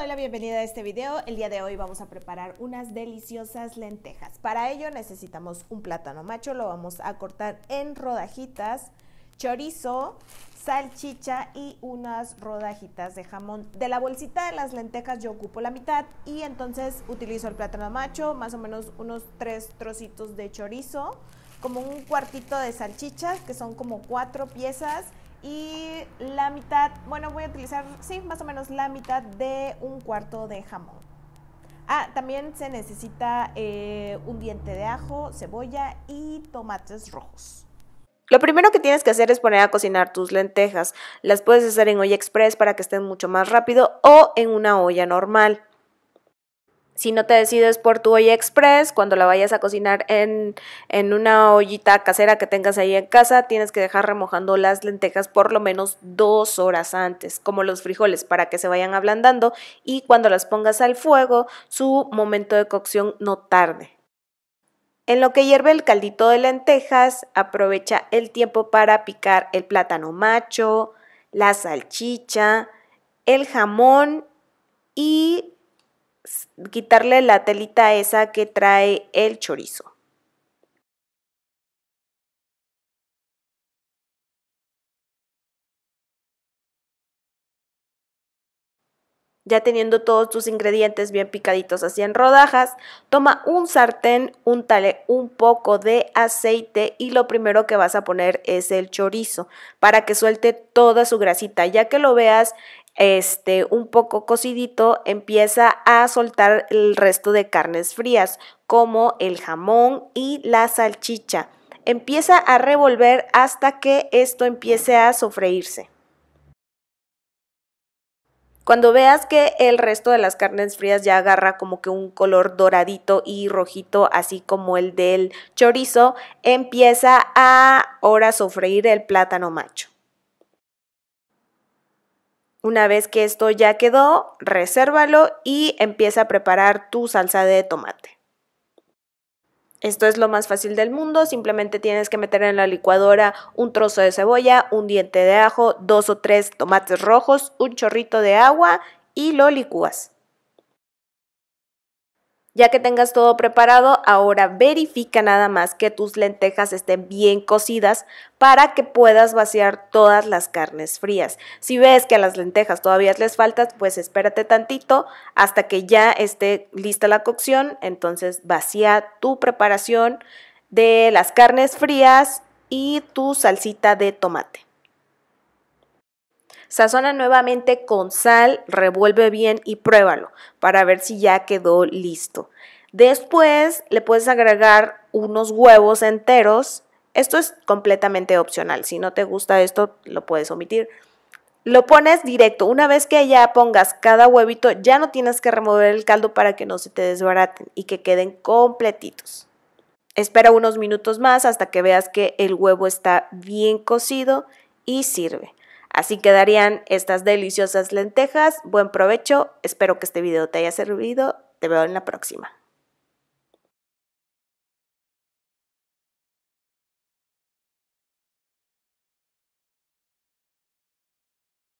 doy la bienvenida a este video. El día de hoy vamos a preparar unas deliciosas lentejas. Para ello necesitamos un plátano macho, lo vamos a cortar en rodajitas, chorizo, salchicha y unas rodajitas de jamón. De la bolsita de las lentejas yo ocupo la mitad y entonces utilizo el plátano macho, más o menos unos tres trocitos de chorizo, como un cuartito de salchichas, que son como cuatro piezas, y la mitad, bueno, voy a utilizar, sí, más o menos la mitad de un cuarto de jamón. Ah, también se necesita eh, un diente de ajo, cebolla y tomates rojos. Lo primero que tienes que hacer es poner a cocinar tus lentejas. Las puedes hacer en olla express para que estén mucho más rápido o en una olla normal si no te decides por tu olla express, cuando la vayas a cocinar en, una ollita casera que tengas ahí en casa, tienes que dejar remojando las lentejas por lo menos dos horas antes, como los frijoles, para que se vayan ablandando y cuando las pongas al fuego, su momento de cocción no tarde. En lo que hierve el caldito de lentejas, aprovecha el tiempo para picar el plátano macho, la salchicha, el jamón y quitarle la telita esa que trae el chorizo. Ya teniendo todos tus ingredientes bien picaditos así en rodajas, toma un sartén, untale un poco de aceite y lo primero que vas a poner es el chorizo para que suelte toda su grasita. Ya que lo veas este, un poco cocidito, empieza a soltar el resto de carnes frías, como el jamón y la salchicha. Empieza a revolver hasta que esto empiece a sofreírse. Cuando veas que el resto de las carnes frías ya agarra como que un color doradito y rojito, así como el del chorizo, empieza a ahora sofreír el plátano macho. Una vez que esto ya quedó, resérvalo y empieza a preparar tu salsa de tomate. Esto es lo más fácil del mundo, simplemente tienes que meter en la licuadora un trozo de cebolla, un diente de ajo, dos o tres tomates rojos, un chorrito de agua y lo licúas. Ya que tengas todo preparado, ahora verifica nada más que tus lentejas estén bien cocidas para que puedas vaciar todas las carnes frías. Si ves que a las lentejas todavía les faltas, pues espérate tantito hasta que ya esté lista la cocción. Entonces vacía tu preparación de las carnes frías y tu salsita de tomate. Sazona nuevamente con sal, revuelve bien y pruébalo para ver si ya quedó listo. Después le puedes agregar unos huevos enteros. Esto es completamente opcional. Si no te gusta esto, lo puedes omitir. Lo pones directo. Una vez que ya pongas cada huevito, ya no tienes que remover el caldo para que no se te desbaraten y que queden completitos. Espera unos minutos más hasta que veas que el huevo está bien cocido y sirve. Así quedarían estas deliciosas lentejas. Buen provecho. Espero que este video te haya servido. Te veo en la próxima.